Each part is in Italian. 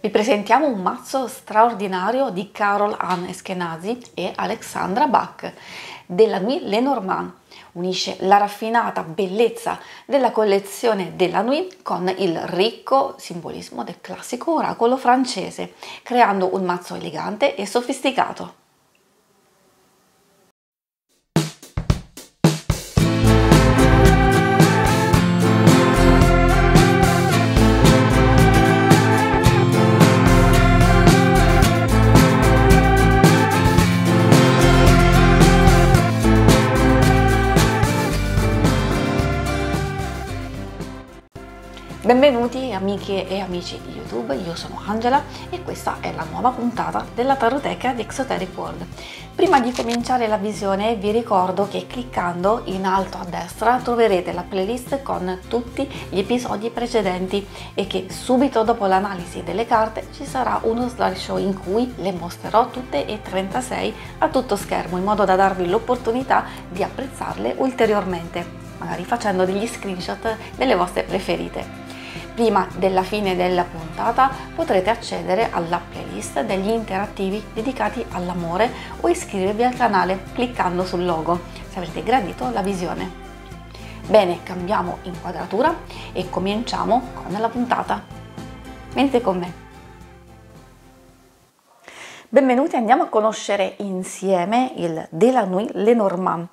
Vi presentiamo un mazzo straordinario di Carol Ann Eskenazi e Alexandra Bach della Nui Lenormand. Unisce la raffinata bellezza della collezione della Nui con il ricco simbolismo del classico oracolo francese, creando un mazzo elegante e sofisticato. Benvenuti amiche e amici di YouTube, io sono Angela e questa è la nuova puntata della taroteca di Exoteric World. Prima di cominciare la visione vi ricordo che cliccando in alto a destra troverete la playlist con tutti gli episodi precedenti e che subito dopo l'analisi delle carte ci sarà uno slideshow in cui le mostrerò tutte e 36 a tutto schermo in modo da darvi l'opportunità di apprezzarle ulteriormente magari facendo degli screenshot delle vostre preferite prima della fine della puntata potrete accedere alla playlist degli interattivi dedicati all'amore o iscrivervi al canale cliccando sul logo se avrete gradito la visione. Bene, cambiamo inquadratura e cominciamo con la puntata. Venite con me. Benvenuti, andiamo a conoscere insieme il Delannoy Lenormand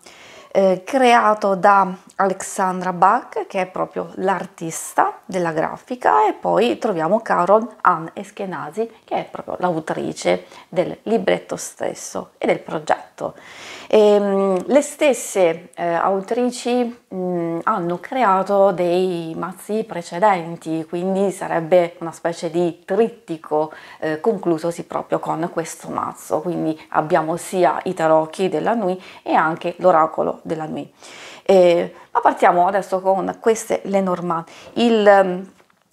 eh, creato da Alexandra Bach, che è proprio l'artista della grafica, e poi troviamo Carol Ann Eschenasi, che è proprio l'autrice del libretto stesso e del progetto. E, ehm, le stesse eh, autrici mh, mm, hanno creato dei mazzi precedenti, quindi sarebbe una specie di trittico eh, conclusosi proprio con questo mazzo. Quindi abbiamo sia i tarocchi della Nui e anche l'oracolo della NUI. Eh, ma partiamo adesso con queste le normali. Il, ehm,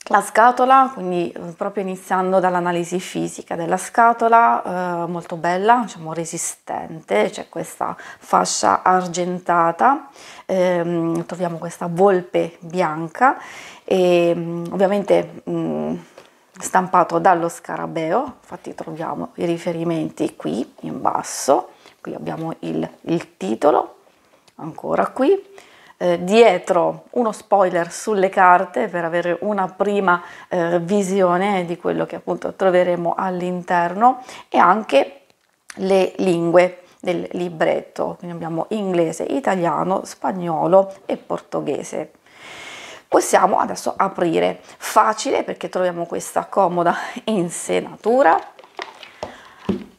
la scatola, quindi eh, proprio iniziando dall'analisi fisica della scatola, eh, molto bella, diciamo resistente, c'è questa fascia argentata, eh, troviamo questa volpe bianca e ehm, ovviamente mh, mm, stampato dallo scarabeo, infatti troviamo i riferimenti qui in basso, qui abbiamo il, il titolo ancora qui. Eh, dietro uno spoiler sulle carte per avere una prima eh, visione di quello che appunto troveremo all'interno e anche le lingue del libretto, quindi abbiamo inglese, italiano, spagnolo e portoghese. Possiamo adesso aprire, facile perché troviamo questa comoda insenatura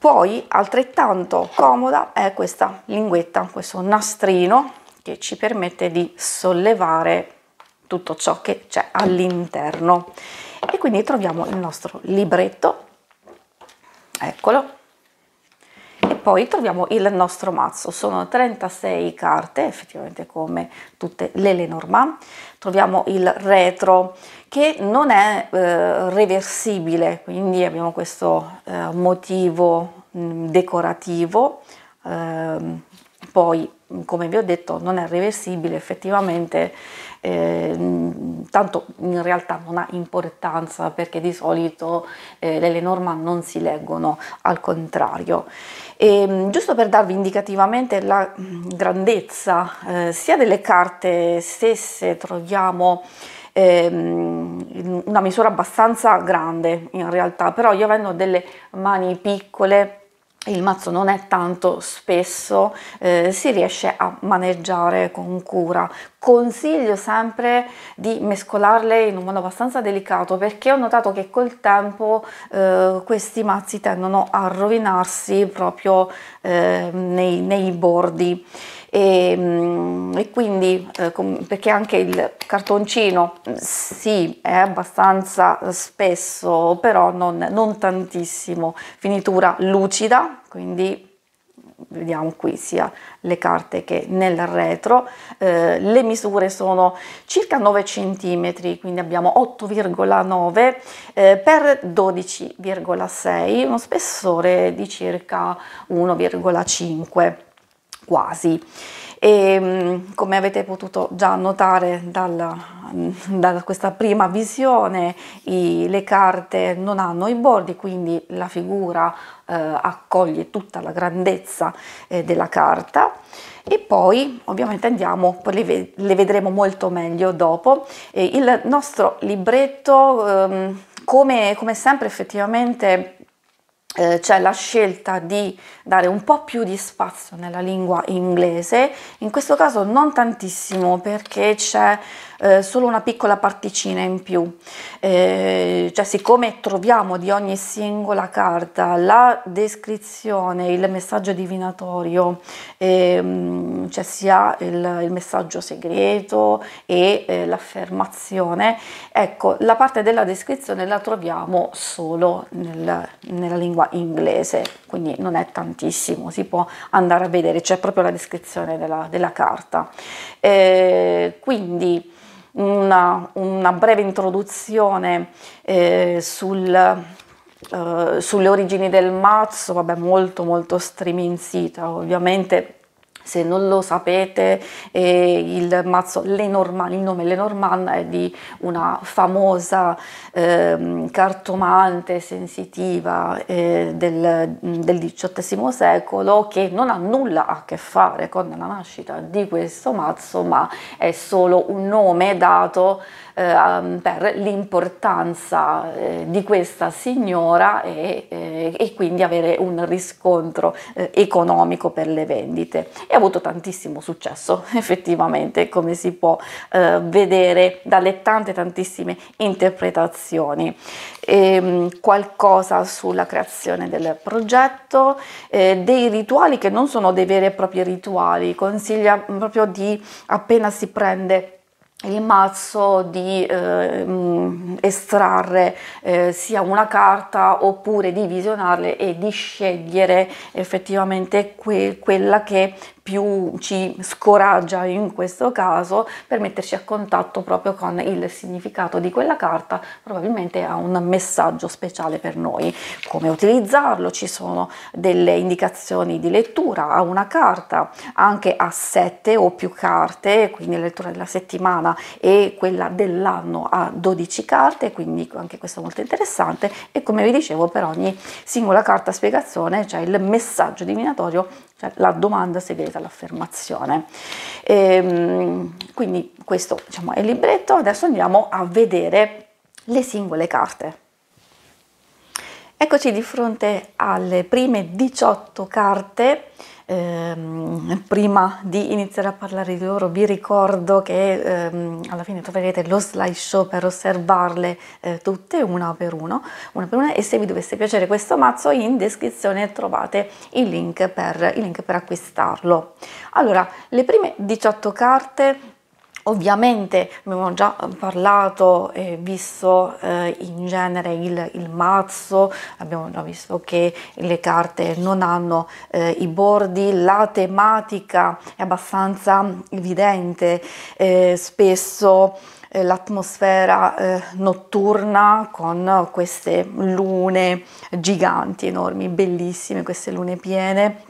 poi altrettanto comoda è questa linguetta, questo nastrino che ci permette di sollevare tutto ciò che c'è all'interno. E quindi troviamo il nostro libretto, eccolo, poi troviamo il nostro mazzo, sono 36 carte, effettivamente come tutte le Lenormand, troviamo il retro che non è eh, reversibile, quindi abbiamo questo eh, motivo mm, decorativo, ehm, poi come vi ho detto non è reversibile effettivamente eh, mm, tanto in realtà non ha importanza perché di solito eh, le Lenormand non si leggono al contrario e, ehm, giusto per darvi indicativamente la mm, grandezza eh, sia delle carte stesse, troviamo ehm, una misura abbastanza grande in realtà, però io avendo delle mani piccole il mazzo non è tanto spesso, eh, si riesce a maneggiare con cura. Consiglio sempre di mescolarle in un modo abbastanza delicato perché ho notato che col tempo eh, questi mazzi tendono a rovinarsi proprio eh, nei, nei bordi e, ehm, e quindi eh, com, perché anche il cartoncino mm, sì è abbastanza spesso però non, non tantissimo finitura lucida quindi mm, vediamo qui sia le carte che nel retro eh, le misure sono circa 9 cm quindi abbiamo 8,9 eh, per 12,6 uno spessore di circa 1,5 quasi. E, ehm, come avete potuto già notare dalla, da questa prima visione, i, le carte non hanno i bordi, quindi la figura eh, accoglie tutta la grandezza eh, della carta. E poi ovviamente andiamo, poi le, le vedremo molto meglio dopo. E il nostro libretto, ehm, come, come sempre effettivamente eh, c'è la scelta di dare un po' più di spazio nella lingua inglese, in questo caso non tantissimo perché c'è eh, solo una piccola particina in più. Eh, cioè, siccome troviamo di ogni singola carta la descrizione, il messaggio divinatorio, ehm, cioè si il, il messaggio segreto e eh, l'affermazione, ecco, la parte della descrizione la troviamo solo nel, nella lingua inglese, quindi non è tantissimo, si può andare a vedere, c'è proprio la descrizione della, della carta. Eh, quindi una, una breve introduzione eh, sul, eh, sulle origini del mazzo, vabbè molto molto striminzita ovviamente se non lo sapete, eh, il mazzo Lenormand, il nome Lenormand è di una famosa eh, cartomante sensitiva eh, del, del XVIII secolo che non ha nulla a che fare con la nascita di questo mazzo, ma è solo un nome dato eh, ehm, per l'importanza eh, di questa signora e, eh, e, quindi avere un riscontro eh, economico per le vendite. E ha avuto tantissimo successo effettivamente come si può eh, vedere dalle tante tantissime interpretazioni. E, ehm, qualcosa sulla creazione del progetto, eh, dei rituali che non sono dei veri e propri rituali, consiglia mm, proprio di appena si prende il mazzo di eh, mm, estrarre eh, sia una carta oppure di visionarle e di scegliere effettivamente que quella che più ci scoraggia in questo caso per metterci a contatto proprio con il significato di quella carta probabilmente ha un messaggio speciale per noi come utilizzarlo ci sono delle indicazioni di lettura a una carta anche a sette o più carte quindi la lettura della settimana e quella dell'anno a 12 carte quindi anche questo è molto interessante e come vi dicevo per ogni singola carta spiegazione c'è cioè il messaggio divinatorio cioè la domanda segreta all'affermazione. Ehm, quindi questo diciamo, è il libretto, adesso andiamo a vedere le singole carte. Eccoci di fronte alle prime 18 carte Ehm, prima di iniziare a parlare di loro vi ricordo che ehm, alla fine troverete lo slideshow per osservarle eh, tutte una per, uno, una per una e se vi dovesse piacere questo mazzo in descrizione trovate il link per, il link per acquistarlo. Allora, le prime 18 carte Ovviamente abbiamo già eh, parlato e visto eh, in genere il, il, mazzo, abbiamo già visto che le carte non hanno eh, i bordi, la tematica è abbastanza evidente, eh, spesso eh, l'atmosfera eh, notturna con queste lune giganti, enormi, bellissime, queste lune piene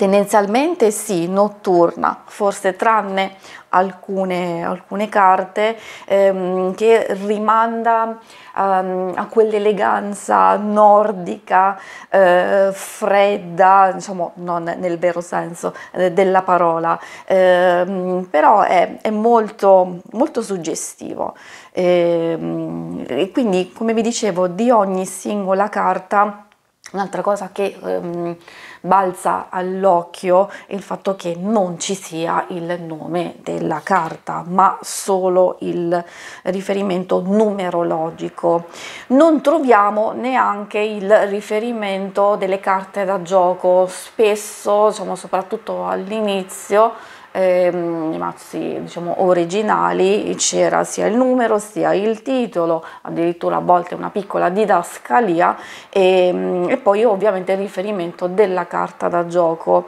Tendenzialmente sì, notturna, forse tranne alcune, alcune carte ehm, che rimanda ehm, a quell'eleganza nordica, eh, fredda, insomma non nel vero senso eh, della parola, ehm, però è, è, molto, molto suggestivo. Ehm, e quindi, come vi dicevo, di ogni singola carta, un'altra cosa che ehm, balza all'occhio il fatto che non ci sia il nome della carta, ma solo il riferimento numerologico. Non troviamo neanche il riferimento delle carte da gioco, spesso, diciamo, soprattutto all'inizio, ehm, i mazzi diciamo, originali c'era sia il numero sia il titolo, addirittura a volte una piccola didascalia e, mm, e poi ovviamente il riferimento della carta da gioco.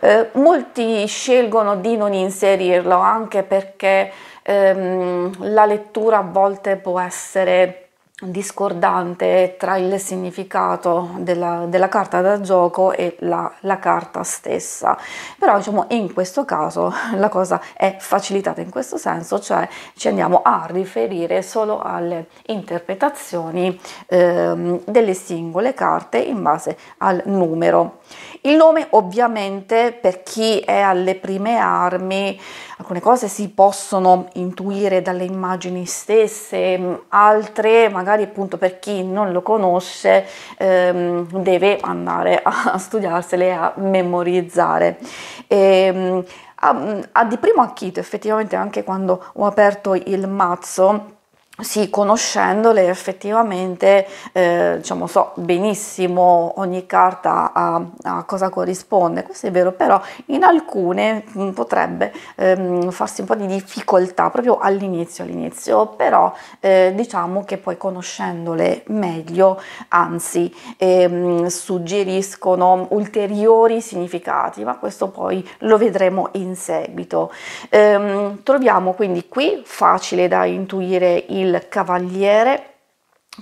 Eh, molti scelgono di non inserirlo anche perché ehm, la lettura a volte può essere discordante tra il significato della, della carta da gioco e la, la, carta stessa però diciamo in questo caso la cosa è facilitata in questo senso cioè ci andiamo a riferire solo alle interpretazioni eh, delle singole carte in base al numero il nome ovviamente per chi è alle prime armi, alcune cose si possono intuire dalle immagini stesse, mm, altre magari appunto per chi non lo conosce ehm, deve andare a studiarsele, e a memorizzare. E, ehm, a, mm, a di primo acchito effettivamente anche quando ho aperto il mazzo sì, conoscendole effettivamente eh, diciamo, so benissimo ogni carta a, a, cosa corrisponde, questo è vero, però in alcune mm, potrebbe ehm, farsi un po' di difficoltà proprio all'inizio, all'inizio, però eh, diciamo che poi conoscendole meglio, anzi ehm, suggeriscono ulteriori significati, ma questo poi lo vedremo in seguito. Ehm, troviamo quindi qui facile da intuire il il cavaliere,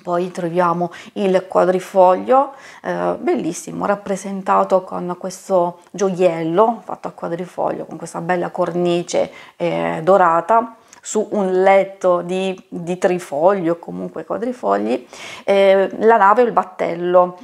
poi troviamo il quadrifoglio, eh, bellissimo, rappresentato con questo gioiello fatto a quadrifoglio, con questa bella cornice eh, dorata su un letto di, di trifoglio, comunque quadrifogli, eh, la nave e il battello.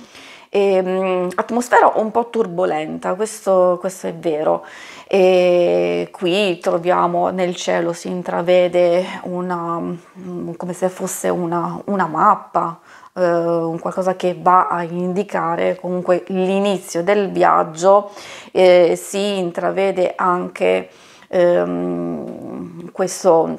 E, ehm, atmosfera un po' turbolenta, questo, questo è vero. E qui troviamo nel cielo, si intravede una, mm, come se fosse una, una mappa, eh, qualcosa che va a indicare comunque l'inizio del viaggio, eh, si intravede anche ehm, questo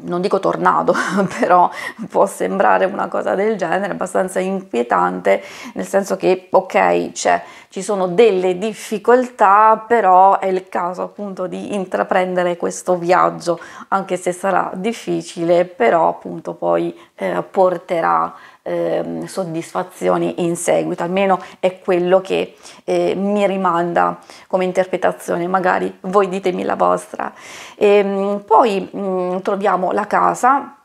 non dico tornado, però può sembrare una cosa del genere, abbastanza inquietante, nel senso che ok, cioè, ci sono delle difficoltà, però è il caso appunto di intraprendere questo viaggio, anche se sarà difficile, però appunto poi eh, porterà eh, soddisfazioni in seguito, almeno è quello che eh, mi rimanda come interpretazione, magari voi ditemi la vostra. E, ehm, poi mh, mm, troviamo la casa,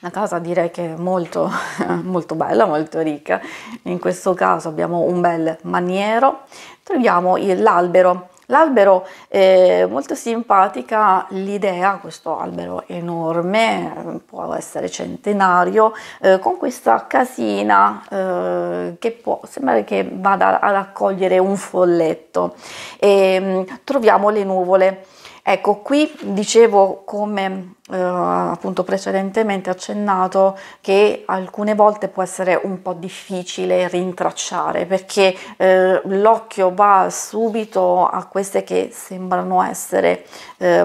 la casa direi che è molto, molto bella, molto ricca. In questo caso abbiamo un bel maniero. Troviamo l'albero L'albero è molto simpatica l'idea, questo albero enorme, può essere centenario, eh, con questa casina eh, che può sembrare che vada ad accogliere un folletto. E, ehm, troviamo le nuvole Ecco, qui dicevo come eh, appunto precedentemente accennato che alcune volte può essere un po' difficile rintracciare perché eh, l'occhio va subito a queste che sembrano essere eh,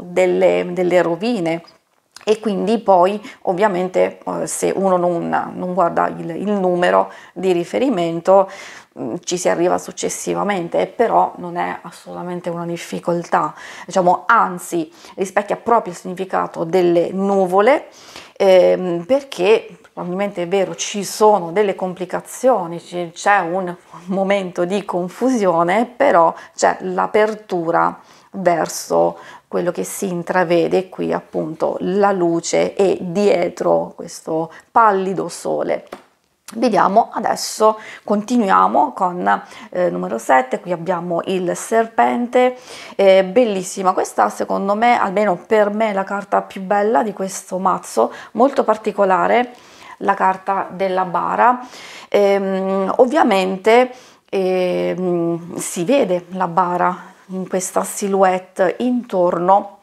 delle, delle rovine e quindi poi ovviamente eh, se uno non, non guarda il, il, numero di riferimento mm, ci si arriva successivamente, però non è assolutamente una difficoltà, diciamo, anzi rispecchia proprio il significato delle nuvole ehm, perché probabilmente è vero, ci sono delle complicazioni, c'è un momento di confusione, però c'è l'apertura verso quello che si intravede qui appunto la luce e dietro questo pallido sole. Vediamo adesso, continuiamo con eh, numero 7, qui abbiamo il serpente, eh, bellissima questa secondo me, almeno per me la carta più bella di questo mazzo, molto particolare la carta della bara, ehm, ovviamente ehm, si vede la bara, in questa silhouette intorno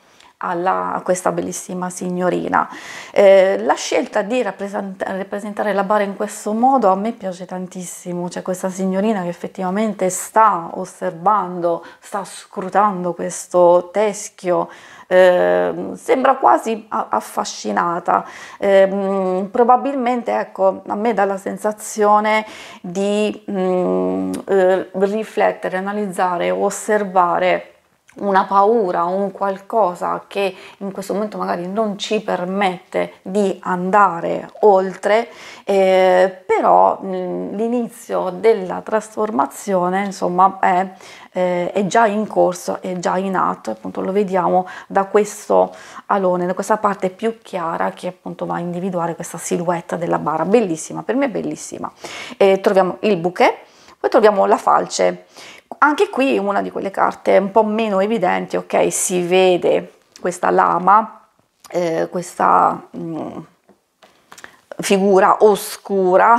alla, a questa bellissima signorina. Eh, la scelta di rappresentare la bara in questo modo a me piace tantissimo, cioè questa signorina che effettivamente sta osservando, sta scrutando questo teschio, eh, sembra quasi affascinata. Eh, probabilmente, ecco, a me dà la sensazione di mh, mm, eh, riflettere, analizzare, osservare una paura, un qualcosa che in questo momento magari non ci permette di andare oltre, eh, però mm, l'inizio della trasformazione insomma è, eh, è, già in corso, è già in atto, appunto lo vediamo da questo alone, da questa parte più chiara che appunto va a individuare questa silhouette della bara, bellissima, per me è bellissima. Eh, troviamo il bouquet, poi troviamo la falce anche qui una di quelle carte un po' meno evidenti, ok, si vede questa lama, eh, questa... Mh, mm, figura oscura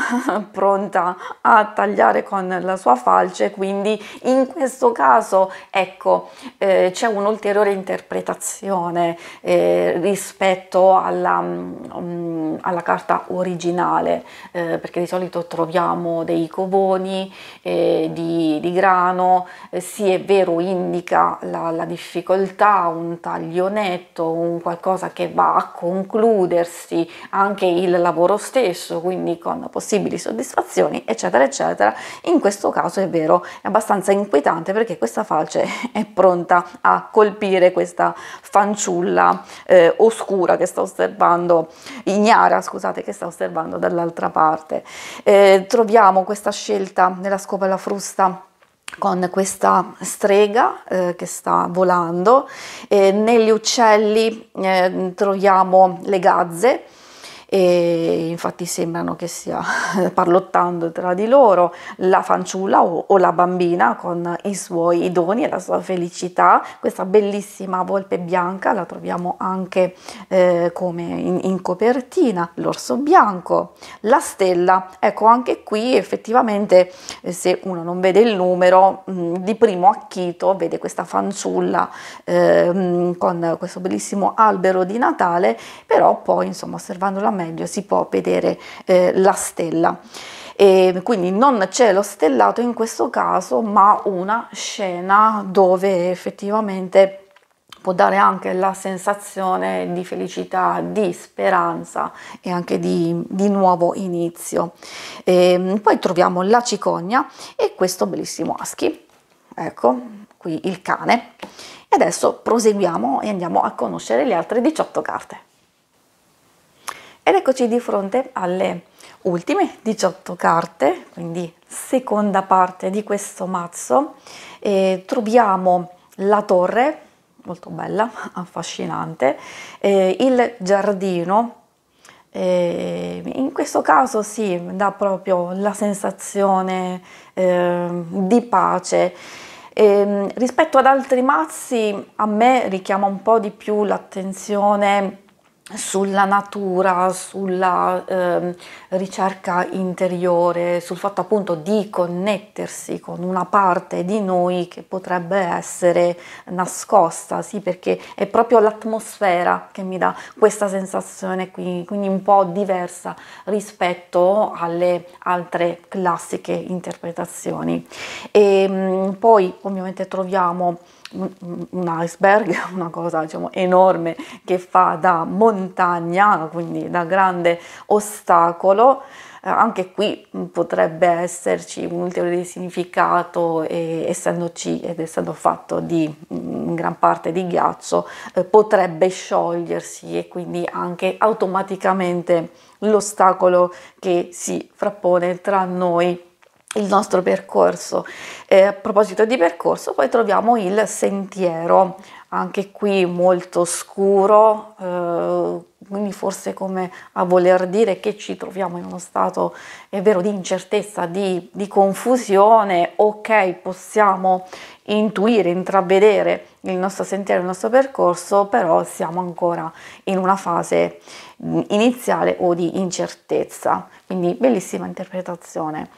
pronta a tagliare con la sua falce quindi in questo caso ecco eh, c'è un'ulteriore interpretazione eh, rispetto alla, um, alla, carta originale eh, perché di solito troviamo dei covoni eh, di, di, grano eh, sì è vero indica la, la difficoltà un taglio netto un qualcosa che va a concludersi anche il lavoro lavoro stesso, quindi con possibili soddisfazioni, eccetera, eccetera. In questo caso è vero, è abbastanza inquietante perché questa falce è pronta a colpire questa fanciulla eh, oscura che sta osservando, ignara, scusate, che sta osservando dall'altra parte. Eh, troviamo questa scelta nella scopa alla frusta con questa strega eh, che sta volando. Eh, negli uccelli eh, troviamo le gazze e infatti sembrano che sia parlottando tra di loro la fanciulla o, o la bambina con i suoi doni e la sua felicità, questa bellissima volpe bianca la troviamo anche eh, come in, in copertina, l'orso bianco, la stella, ecco anche qui effettivamente eh, se uno non vede il numero mm, di primo acchito vede questa fanciulla eh, mm, con questo bellissimo albero di Natale, però poi insomma osservandola meglio meglio si può vedere eh, la stella. E quindi non cielo stellato in questo caso, ma una scena dove effettivamente può dare anche la sensazione di felicità, di speranza e anche di, di nuovo inizio. E poi troviamo la cicogna e questo bellissimo aschi, ecco qui il cane. E adesso proseguiamo e andiamo a conoscere le altre 18 carte. Ed eccoci di fronte alle ultime 18 carte, quindi seconda parte di questo mazzo. E troviamo la torre, molto bella, affascinante, eh, il giardino, eh, in questo caso sì, dà proprio la sensazione eh, di pace. Ehm, rispetto ad altri mazzi a me richiama un po' di più l'attenzione sulla natura, sulla eh, ricerca interiore, sul fatto appunto di connettersi con una parte di noi che potrebbe essere nascosta, sì, perché è proprio l'atmosfera che mi dà questa sensazione qui, quindi un po' diversa rispetto alle altre classiche interpretazioni. E ehm, mh, poi ovviamente troviamo un, un iceberg, una cosa diciamo, enorme che fa da monte montagna, quindi da grande ostacolo. Eh, anche qui potrebbe esserci un ulteriore significato, e, essendoci ed essendo fatto di mh, mm, gran parte di ghiaccio, eh, potrebbe sciogliersi e quindi anche automaticamente l'ostacolo che si frappone tra noi il nostro percorso. Eh, a proposito di percorso, poi troviamo il sentiero anche qui molto scuro, eh, quindi forse come a voler dire che ci troviamo in uno stato, è vero, di incertezza, di, di confusione, ok, possiamo intuire, intravedere il nostro sentiero, il nostro percorso, però siamo ancora in una fase mm, iniziale o di incertezza. Quindi bellissima interpretazione.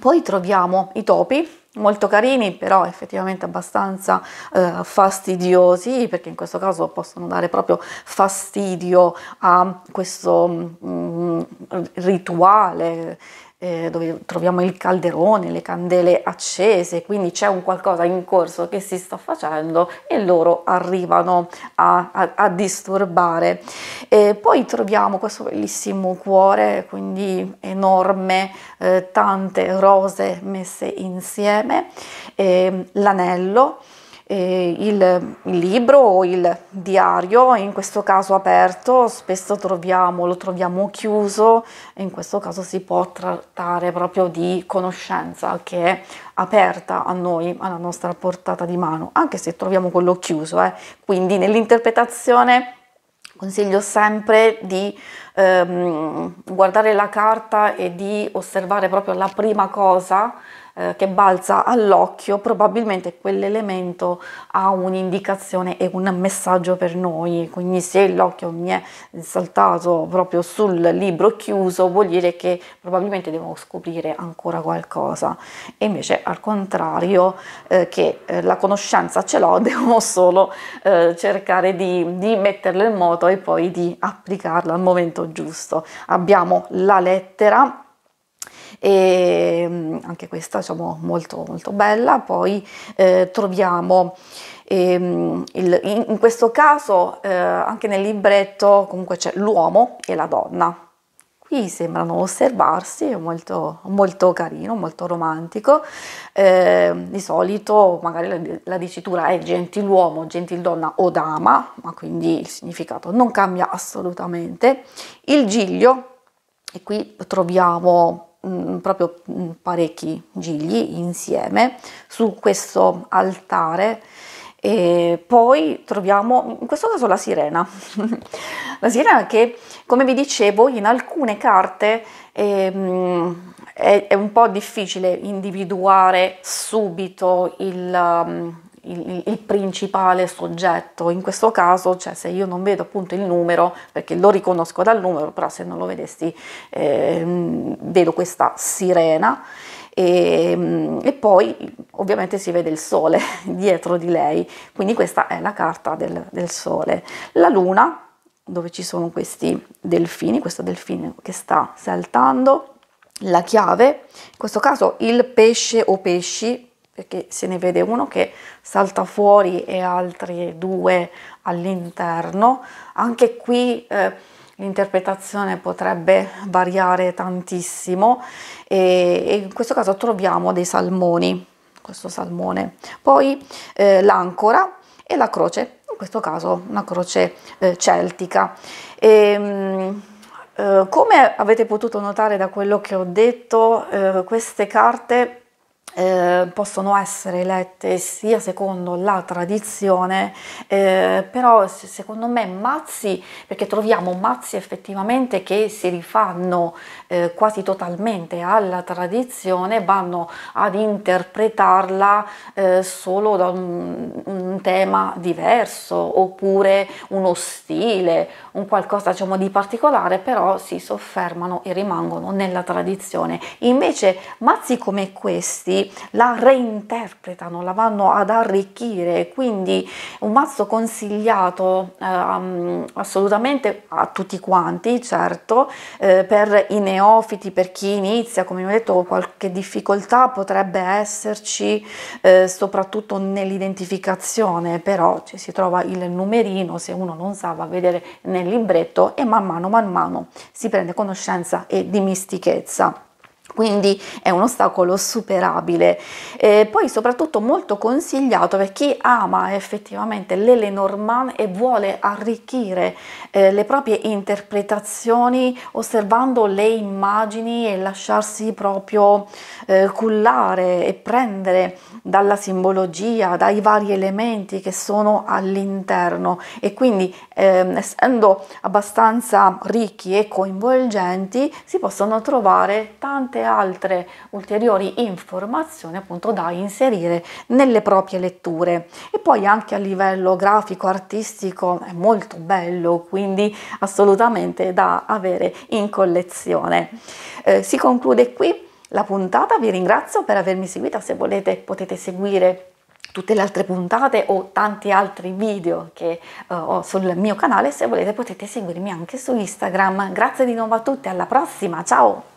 Poi troviamo i topi, molto carini però effettivamente abbastanza eh, fastidiosi perché in questo caso possono dare proprio fastidio a questo mh, mm, mm, rituale eh, dove troviamo il calderone, le candele accese, quindi c'è un qualcosa in corso che si sta facendo e loro arrivano a, a, a disturbare. E poi troviamo questo bellissimo cuore, quindi enorme, eh, tante rose messe insieme, eh, l'anello eh, il, il, libro o il diario, in questo caso aperto, spesso troviamo, lo troviamo chiuso in questo caso si può trattare proprio di conoscenza che è aperta a noi, alla nostra portata di mano, anche se troviamo quello chiuso. Eh. Quindi nell'interpretazione consiglio sempre di ehm, guardare la carta e di osservare proprio la prima cosa eh, che balza all'occhio, probabilmente quell'elemento ha un'indicazione e un messaggio per noi. Quindi se l'occhio mi è saltato proprio sul libro chiuso, vuol dire che probabilmente devo scoprire ancora qualcosa. E invece al contrario, eh, che eh, la conoscenza ce l'ho, devo solo eh, cercare di, di metterla in moto e poi di applicarla al momento giusto. Abbiamo la lettera e mm, anche questa diciamo molto molto bella poi eh, troviamo ehm, il, in, in, questo caso eh, anche nel libretto comunque c'è l'uomo e la donna qui sembrano osservarsi, è molto, molto carino, molto romantico, eh, di solito magari la, la, dicitura è gentiluomo, gentildonna o dama, ma quindi il significato non cambia assolutamente. Il giglio, e qui troviamo mm, proprio mm, parecchi gigli insieme su questo altare e poi troviamo in questo caso la sirena, la sirena che come vi dicevo in alcune carte ehm, è, è, un po' difficile individuare subito um, il, il, il, principale soggetto, in questo caso cioè, se io non vedo appunto il numero, perché lo riconosco dal numero, però se non lo vedessi ehm, vedo questa sirena e, ehm, e poi ovviamente si vede il sole dietro di lei, quindi questa è la carta del, del sole. La luna dove ci sono questi delfini, questo delfino che sta saltando, la chiave, in questo caso il pesce o pesci, perché se ne vede uno che salta fuori e altri due all'interno, anche qui eh, l'interpretazione potrebbe variare tantissimo e, e, in questo caso troviamo dei salmoni, questo salmone, poi eh, l'ancora e la croce, in questo caso una croce eh, celtica. E, ehm, mh, eh, come avete potuto notare da quello che ho detto, eh, queste carte eh, possono essere lette sia secondo la tradizione, eh, però secondo me mazzi, perché troviamo mazzi effettivamente che si rifanno eh, quasi totalmente alla tradizione, vanno ad interpretarla eh, solo da un, un, tema diverso oppure uno stile, un qualcosa diciamo, di particolare, però si soffermano e rimangono nella tradizione. Invece mazzi come questi la reinterpretano, la vanno ad arricchire, quindi un mazzo consigliato eh, assolutamente a tutti quanti, certo, eh, per i neofiti, per chi inizia, come vi ho detto, qualche difficoltà potrebbe esserci eh, soprattutto nell'identificazione, però ci si trova il numerino, se uno non sa va a vedere nel libretto e man mano man mano si prende conoscenza e dimistichezza quindi è un ostacolo superabile. E poi soprattutto molto consigliato per chi ama effettivamente l'Elenormand e vuole arricchire eh, le proprie interpretazioni osservando le immagini e lasciarsi proprio eh, cullare e prendere dalla simbologia, dai vari elementi che sono all'interno e quindi ehm, essendo abbastanza ricchi e coinvolgenti si possono trovare tante altre ulteriori informazioni appunto da inserire nelle proprie letture e poi anche a livello grafico artistico è molto bello quindi assolutamente da avere in collezione eh, si conclude qui la puntata, vi ringrazio per avermi seguita, se volete potete seguire tutte le altre puntate o tanti altri video che uh, ho sul mio canale, se volete potete seguirmi anche su Instagram. Grazie di nuovo a tutti, alla prossima, ciao!